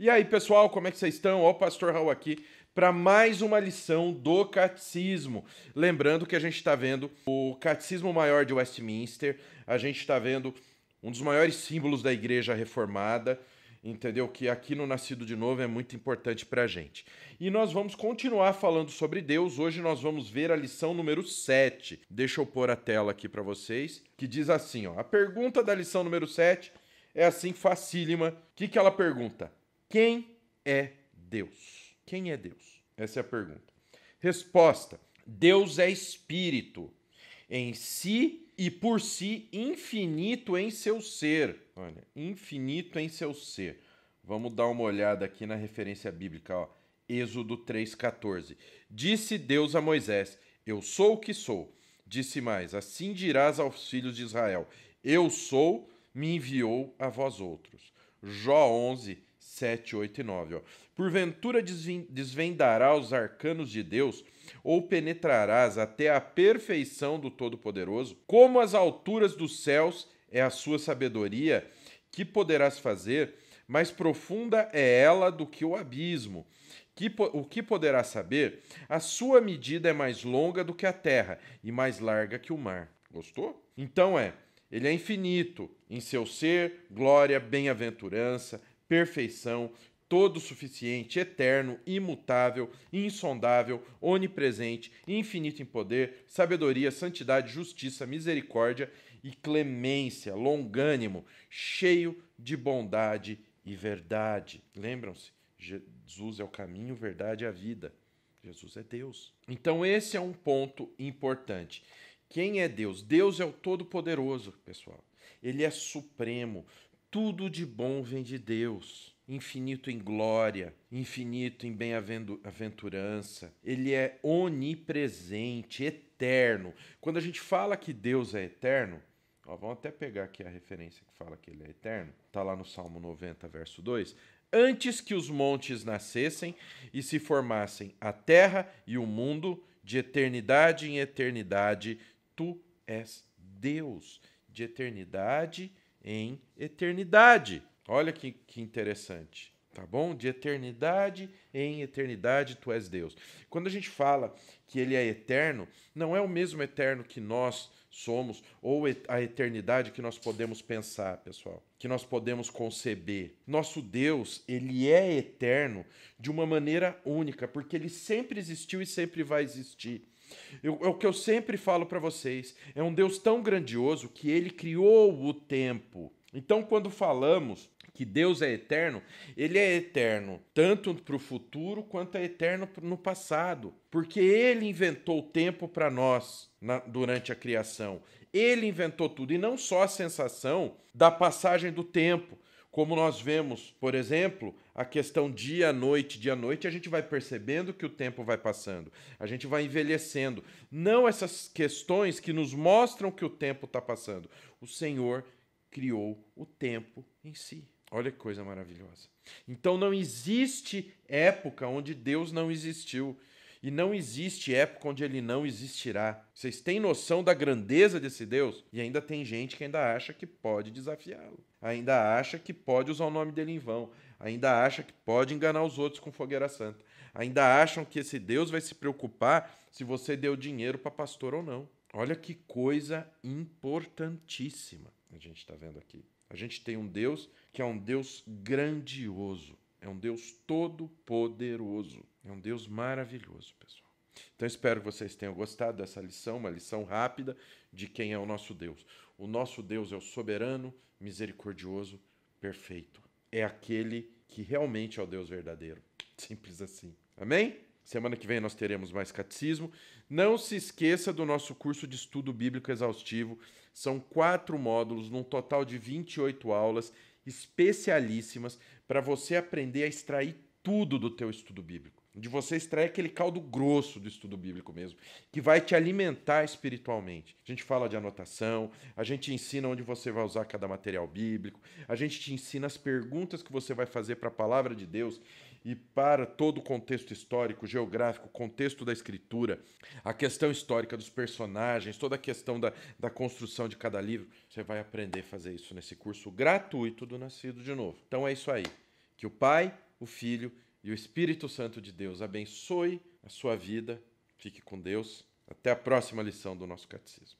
E aí, pessoal, como é que vocês estão? Ó, o Pastor Raul aqui para mais uma lição do catecismo. Lembrando que a gente está vendo o Catecismo Maior de Westminster, a gente está vendo um dos maiores símbolos da Igreja Reformada, entendeu? Que aqui no Nascido de Novo é muito importante para a gente. E nós vamos continuar falando sobre Deus. Hoje nós vamos ver a lição número 7. Deixa eu pôr a tela aqui para vocês, que diz assim: ó, a pergunta da lição número 7 é assim, facílima. O que, que ela pergunta? Quem é Deus? Quem é Deus? Essa é a pergunta. Resposta: Deus é espírito, em si e por si infinito em seu ser. Olha, infinito em seu ser. Vamos dar uma olhada aqui na referência bíblica, ó. Êxodo 3:14. Disse Deus a Moisés: Eu sou o que sou. Disse mais: Assim dirás aos filhos de Israel: Eu sou, me enviou a vós outros. Jó 11 7, 8 e 9. Ó. Porventura desvendará os arcanos de Deus, ou penetrarás até a perfeição do Todo-Poderoso, como as alturas dos céus é a sua sabedoria, que poderás fazer, mais profunda é ela do que o abismo. Que, o que poderá saber? A sua medida é mais longa do que a terra e mais larga que o mar. Gostou? Então é, ele é infinito em seu ser, glória, bem-aventurança, perfeição, todo suficiente, eterno, imutável, insondável, onipresente, infinito em poder, sabedoria, santidade, justiça, misericórdia e clemência, longânimo, cheio de bondade e verdade. Lembram-se, Jesus é o caminho, verdade e é a vida. Jesus é Deus. Então esse é um ponto importante. Quem é Deus? Deus é o Todo-Poderoso, pessoal. Ele é supremo, tudo de bom vem de Deus, infinito em glória, infinito em bem-aventurança. Ele é onipresente, eterno. Quando a gente fala que Deus é eterno, ó, vamos até pegar aqui a referência que fala que ele é eterno, está lá no Salmo 90, verso 2. Antes que os montes nascessem e se formassem a terra e o mundo, de eternidade em eternidade, tu és Deus. De eternidade em em eternidade. Olha que, que interessante, tá bom? De eternidade em eternidade tu és Deus. Quando a gente fala que ele é eterno, não é o mesmo eterno que nós somos ou a eternidade que nós podemos pensar, pessoal, que nós podemos conceber. Nosso Deus, ele é eterno de uma maneira única, porque ele sempre existiu e sempre vai existir. Eu, é o que eu sempre falo para vocês. É um Deus tão grandioso que ele criou o tempo. Então, quando falamos que Deus é eterno, ele é eterno tanto para o futuro quanto é eterno no passado, porque ele inventou o tempo para nós na, durante a criação. Ele inventou tudo e não só a sensação da passagem do tempo, como nós vemos, por exemplo, a questão dia-noite, dia-noite, a gente vai percebendo que o tempo vai passando, a gente vai envelhecendo. Não essas questões que nos mostram que o tempo está passando. O Senhor criou o tempo em si. Olha que coisa maravilhosa. Então não existe época onde Deus não existiu. E não existe época onde ele não existirá. Vocês têm noção da grandeza desse Deus? E ainda tem gente que ainda acha que pode desafiá-lo. Ainda acha que pode usar o nome dele em vão. Ainda acha que pode enganar os outros com fogueira santa. Ainda acham que esse Deus vai se preocupar se você deu dinheiro para pastor ou não. Olha que coisa importantíssima a gente está vendo aqui. A gente tem um Deus que é um Deus grandioso. É um Deus todo-poderoso. É um Deus maravilhoso, pessoal. Então espero que vocês tenham gostado dessa lição, uma lição rápida de quem é o nosso Deus. O nosso Deus é o soberano, misericordioso, perfeito. É aquele que realmente é o Deus verdadeiro. Simples assim. Amém? Semana que vem nós teremos mais catecismo. Não se esqueça do nosso curso de estudo bíblico exaustivo. São quatro módulos, num total de 28 aulas especialíssimas para você aprender a extrair tudo do teu estudo bíblico, de você extrair aquele caldo grosso do estudo bíblico mesmo, que vai te alimentar espiritualmente. A gente fala de anotação, a gente ensina onde você vai usar cada material bíblico, a gente te ensina as perguntas que você vai fazer para a palavra de Deus e para todo o contexto histórico, geográfico, contexto da escritura, a questão histórica dos personagens, toda a questão da, da construção de cada livro, você vai aprender a fazer isso nesse curso gratuito do Nascido de Novo. Então é isso aí. Que o Pai, o Filho e o Espírito Santo de Deus abençoe a sua vida. Fique com Deus. Até a próxima lição do nosso catecismo.